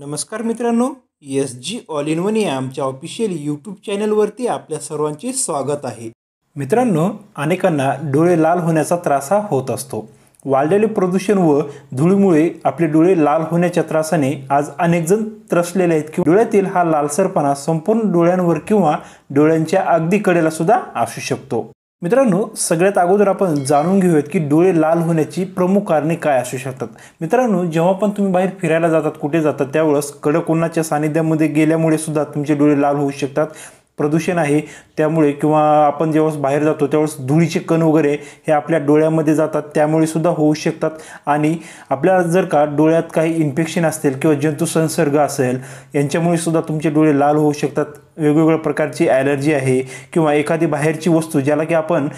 नमस्कार मित्रांनो S G all in one या आमच्या ऑफिशियल यूट्यूब चॅनलवरती आपल्या सर्वांचे स्वागत आहे मित्रांनो अनेकांना डोळे लाल होण्याचा त्रास हा होत असतो वाढलेले प्रदूषण व धुळीमुळे आपले डोळे लाल होण्याच्या त्रासाने आज अनेकजण त्रसलेले आहेत किंवा डोळ्यातील हा लालसरपणा संपूर्ण डोळ्यांवर किंवा डोळ्यांच्या अगदी कडेला सुद्धा असू शकतो मित्रांनो सगळ्यात अगोदर आपण जाणून घेऊयात की डोळे लाल होण्याची प्रमुख कारणे काय असू शकतात मित्रांनो जेव्हा पण तुम्ही बाहेर फिरायला जातात कुठे जातात त्यावेळेस कडक उन्हाच्या सानिध्यामध्ये गेल्यामुळे सुद्धा तुमचे डोळे लाल होऊ शकतात प्रदूषण आहे त्यामुळे किंवा आपण जेव्हा बाहेर जातो त्यावेळेस धुळीचे कण वगैरे हे आपल्या डोळ्यामध्ये जातात त्यामुळे सुद्धा होऊ शकतात आणि आपल्या जर का डोळ्यात काही इन्फेक्शन असेल किंवा जंतू संसर्ग असेल यांच्यामुळे सुद्धा तुमचे डोळे लाल होऊ शकतात वेगवेगळ्या प्रकारची ॲलर्जी आहे किंवा एखादी बाहेरची वस्तू ज्याला की आपण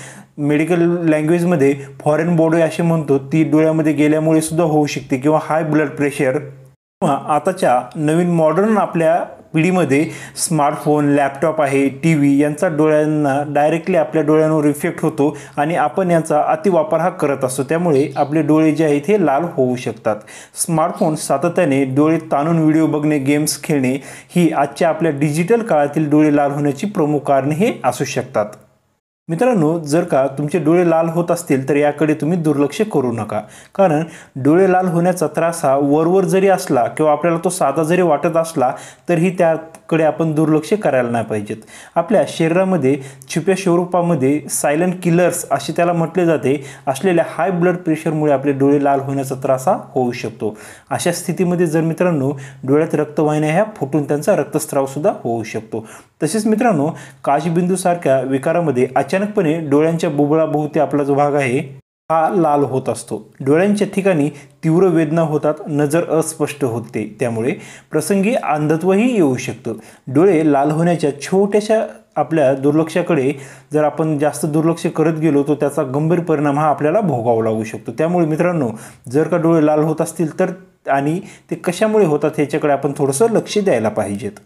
मेडिकल लँग्वेजमध्ये फॉरेन बॉडी असे म्हणतो ती डोळ्यामध्ये गेल्यामुळे सुद्धा होऊ शकते किंवा हाय ब्लड प्रेशर किंवा आताच्या नवीन मॉडर्न आपल्या पिढीमध्ये स्मार्टफोन लॅपटॉप आहे टी व्ही यांचा डोळ्यांना डायरेक्टली आपल्या डोळ्यांवर इफेक्ट होतो आणि आपण यांचा अतिवापर हा करत असतो त्यामुळे आपले डोळे जे आहेत हे लाल होऊ शकतात स्मार्टफोन सातत्याने डोळे ताणून व्हिडिओ बघणे गेम्स खेळणे ही आजच्या आपल्या डिजिटल काळातील डोळे लाल होण्याची प्रमुख कारणे हे असू शकतात मित्रांनो जर का तुमचे डोळे लाल होत असतील तर याकडे तुम्ही दुर्लक्ष करू नका कारण डोळे लाल होण्याचा त्रास हा वरवर जरी असला किंवा आपल्याला तो साधा जरी वाटत असला तरीही त्याकडे आपण दुर्लक्ष करायला नाही पाहिजेत आपल्या शरीरामध्ये छुप्या स्वरूपामध्ये सायलंट किलर्स असे त्याला म्हटले जाते असलेल्या हाय ब्लड प्रेशरमुळे आपले डोळे लाल होण्याचा त्रास हा होऊ शकतो अशा स्थितीमध्ये जर मित्रांनो डोळ्यात रक्तवाहिन्या ह्या फुटून त्यांचा रक्तस्रावसुद्धा होऊ शकतो तसेच मित्रांनो काशबिंदूसारख्या विकारामध्ये अचानक अचानकपणे डोळ्यांच्या बुबळाभोवती आपला जो भाग आहे हा लाल होत असतो डोळ्यांच्या ठिकाणी तीव्र वेदना होतात नजर अस्पष्ट होते त्यामुळे प्रसंगी अंधत्वही येऊ शकतं डोळे लाल होण्याच्या छोट्याशा आपल्या दुर्लक्षाकडे जर आपण जास्त दुर्लक्ष करत गेलो तर त्याचा गंभीर परिणाम हा आपल्याला भोगावा लागू शकतो त्यामुळे मित्रांनो जर का डोळे लाल होत असतील तर आणि ते कशामुळे होतात ह्याच्याकडे आपण थोडंसं लक्ष द्यायला पाहिजेत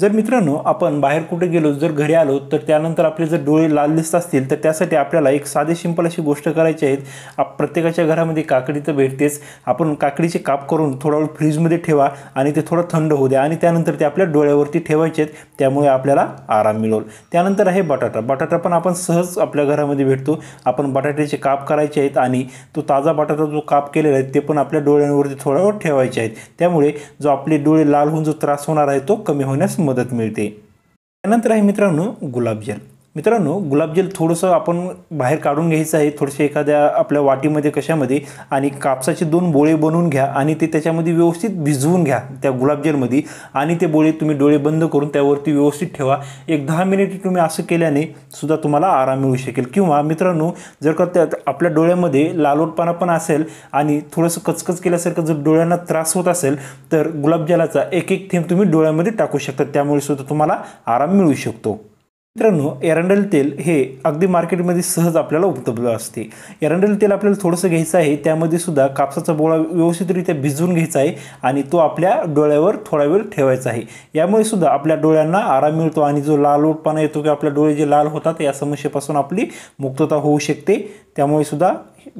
जर मित्रांनो आपण बाहेर कुठे गेलो जर घरी आलो तर त्यानंतर आपले जर डोळे लाल दिसत असतील तर त्यासाठी आपल्याला एक साधे सिंपल अशी गोष्ट करायची आहे आप प्रत्येकाच्या घरामध्ये काकडी तर भेटतेच आपण काकडीचे काप करून थोडा वेळ फ्रीजमध्ये ठेवा आणि ते थोडं थंड होऊ द्या आणि त्यानंतर ते आपल्या डोळ्यावरती ठेवायचे आहेत त्यामुळे आपल्याला आराम मिळेल त्यानंतर आहे बटाटा बटाटा पण आपण सहज आपल्या घरामध्ये भेटतो आपण बटाट्याचे काप करायचे आहेत आणि तो ताजा बटाटा जो काप केलेला आहे ते पण आपल्या डोळ्यांवरती थोडा वेळ ठेवायचे आहेत त्यामुळे जो आपले डोळे लाल होऊन जो त्रास होणार आहे तो कमी होण्यास मदत मिळते त्यानंतर आहे मित्रांनो गुलाबजल मित्रांनो गुलाबजल थोडंसं आपण बाहेर काढून घ्यायचं आहे थोडंसं एखाद्या आपल्या वाटीमध्ये कशामध्ये आणि कापसाचे दोन बोळे बनवून घ्या आणि ते त्याच्यामध्ये व्यवस्थित भिजवून घ्या त्या गुलाबजलमध्ये आणि ते बोळे तुम्ही डोळे बंद करून त्यावरती व्यवस्थित ठेवा एक दहा मिनिट तुम्ही असं केल्याने सुद्धा तुम्हाला आराम मिळू शकेल किंवा मित्रांनो जर का त्यात आपल्या डोळ्यामध्ये लालोटपणा पण असेल आणि थोडंसं कचकच केल्यासारखं जर डोळ्यांना त्रास होत असेल तर गुलाबजलाचा एक एक थेंब तुम्ही डोळ्यामध्ये टाकू शकता त्यामुळे सुद्धा तुम्हाला आराम मिळू शकतो मित्रांनो एरंडेल तेल हे अगदी मार्केटमध्ये सहज आपल्याला उपलब्ध असते एरंडेल तेल आपल्याला थोडंसं घ्यायचं आहे त्यामध्ये सुद्धा कापसाचा बोळा व्यवस्थितरित्या भिजवून घ्यायचा आहे आणि तो आपल्या डोळ्यावर थोडा वेळ ठेवायचा आहे यामुळे सुद्धा आपल्या डोळ्यांना आराम मिळतो आणि जो लालोटपणा येतो की आपल्या डोळे जे लाल होतात या समस्येपासून आपली मुक्तता होऊ शकते त्यामुळे सुद्धा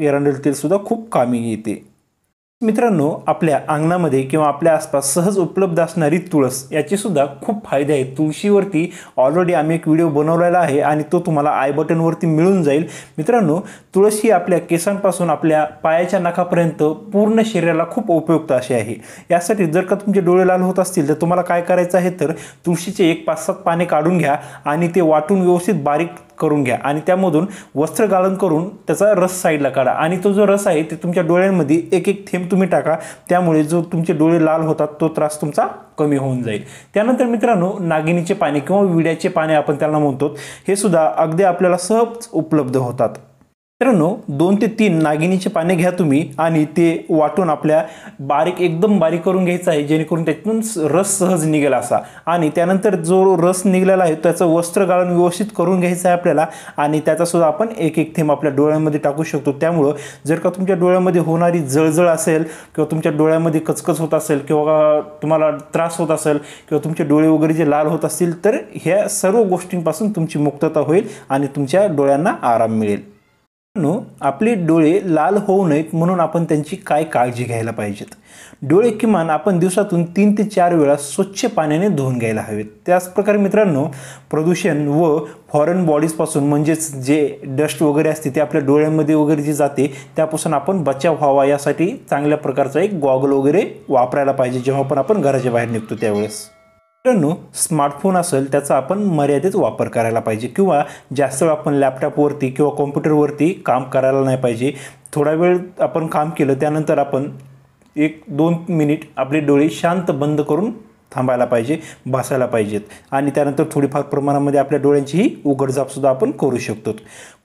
एरंडेल तेलसुद्धा खूप कामी येते मित्रांनो आपल्या अंगणामध्ये किंवा आपल्या आसपास सहज उपलब्ध असणारी तुळस याचेसुद्धा खूप फायदे आहेत तुळशीवरती ऑलरेडी आम्ही एक व्हिडिओ बनवलेला आहे आणि तो तुम्हाला आय बटनवरती मिळून जाईल मित्रांनो तुळस ही आपल्या केसांपासून आपल्या पायाच्या नाकापर्यंत पूर्ण शरीराला खूप उपयुक्त अशी आहे यासाठी जर का तुमचे डोळे लाल होत असतील तर तुम्हाला काय करायचं आहे तर तुळशीचे एक पाच सात पाने काढून घ्या आणि ते वाटून व्यवस्थित बारीक करून घ्या आणि त्यामधून वस्त्र गाळण करून त्याचा रस साईडला काढा आणि तो जो रस आहे ते तुमच्या डोळ्यांमध्ये एक एक थेंब तुम्ही टाका त्यामुळे जो तुमचे डोळे लाल होतात तो त्रास तुमचा कमी होऊन जाईल त्यानंतर मित्रांनो नागिणीचे पाणी किंवा विड्याचे पाणी आपण त्यांना म्हणतो हे सुद्धा अगदी आपल्याला सहज उपलब्ध होतात मित्रांनो दोन ते तीन नागिणीचे पाने घ्या तुम्ही आणि ते वाटून आपल्या बारीक एकदम बारीक करून घ्यायचं आहे जेणेकरून त्यातून रस सहज निघेल असा आणि त्यानंतर जो रस निघलेला आहे त्याचं वस्त्र गाळून व्यवस्थित करून घ्यायचं आहे आपल्याला आणि त्याचासुद्धा आपण एक एक थेंब आपल्या डोळ्यामध्ये टाकू शकतो त्यामुळं जर का तुमच्या डोळ्यामध्ये होणारी जळजळ असेल किंवा तुमच्या डोळ्यामध्ये कचकच होत असेल किंवा तुम्हाला त्रास होत असेल किंवा तुमचे डोळे वगैरे जे लाल होत असतील तर ह्या सर्व गोष्टींपासून तुमची मुक्तता होईल आणि तुमच्या डोळ्यांना आराम मिळेल आपले डोळे लाल होऊ नयेत म्हणून आपण त्यांची काय काळजी घ्यायला पाहिजेत डोळे किमान आपण दिवसातून तीन ते चार वेळा स्वच्छ पाण्याने धुवून घ्यायला हवेत त्याचप्रकारे मित्रांनो प्रदूषण व फॉरेन बॉडीजपासून म्हणजेच जे डस्ट वगैरे असते ते आपल्या डोळ्यांमध्ये वगैरे जे जाते त्यापासून आपण बचाव व्हावा यासाठी चांगल्या प्रकारचा एक गॉगल वगैरे वापरायला पाहिजे जेव्हा पण आपण घराच्या बाहेर निघतो त्यावेळेस मित्रांनो स्मार्टफोन असेल त्याचा आपण मर्यादित वापर करायला पाहिजे किंवा जास्त वेळ आपण लॅपटॉपवरती किंवा कॉम्प्युटरवरती काम करायला नाही पाहिजे थोडा वेळ आपण काम केलं त्यानंतर आपण एक दोन मिनिट आपले डोळे शांत बंद करून थांबायला पाहिजे बसायला पाहिजेत आणि त्यानंतर थोडीफार प्रमाणामध्ये आपल्या डोळ्यांचीही उघडझापसुद्धा आपण करू शकतो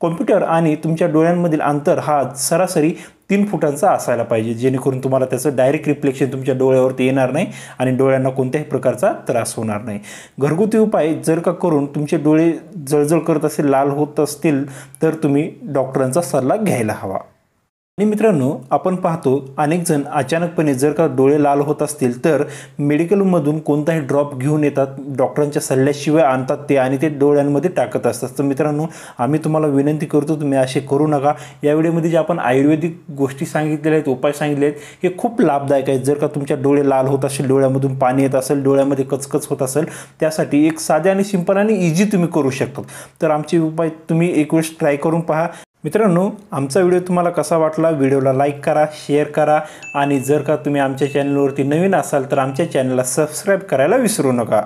कॉम्प्युटर आणि तुमच्या डोळ्यांमधील अंतर हा सरासरी तीन फुटांचा असायला पाहिजे जेणेकरून तुम्हाला त्याचं डायरेक्ट रिफ्लेक्शन तुमच्या डोळ्यावरती येणार नाही आणि डोळ्यांना कोणत्याही प्रकारचा त्रास होणार नाही घरगुती उपाय जर का करून तुमचे डोळे जळजळ करत असेल लाल होत असतील तर तुम्ही डॉक्टरांचा सल्ला घ्यायला हवा आणि मित्रांनो आपण पाहतो अनेक जण अचानकपणे जर का डोळे लाल होत असतील तर मेडिकलमधून कोणताही ड्रॉप घेऊन येतात डॉक्टरांच्या सल्ल्याशिवाय आणतात ते आणि ते डोळ्यांमध्ये टाकत असतात तर मित्रांनो आम्ही तुम्हाला विनंती करतो तुम्ही असे करू नका या व्हिडिओमध्ये जे आपण आयुर्वेदिक गोष्टी सांगितलेल्या आहेत उपाय सांगितले आहेत हे खूप लाभदायक आहेत जर का तुमच्या डोळे लाल होत असेल डोळ्यामधून पाणी येत असेल डोळ्यामध्ये कचकच होत असेल त्यासाठी एक साधे आणि सिंपल आणि इझी तुम्ही करू शकतात तर आमचे उपाय तुम्ही एक वेळेस ट्राय करून पहा मित्रांनो आमचा व्हिडिओ तुम्हाला कसा वाटला व्हिडिओला लाईक करा शेअर करा आणि जर का तुम्ही आमच्या चॅनलवरती नवीन असाल तर आमच्या चॅनलला सबस्क्राईब करायला विसरू नका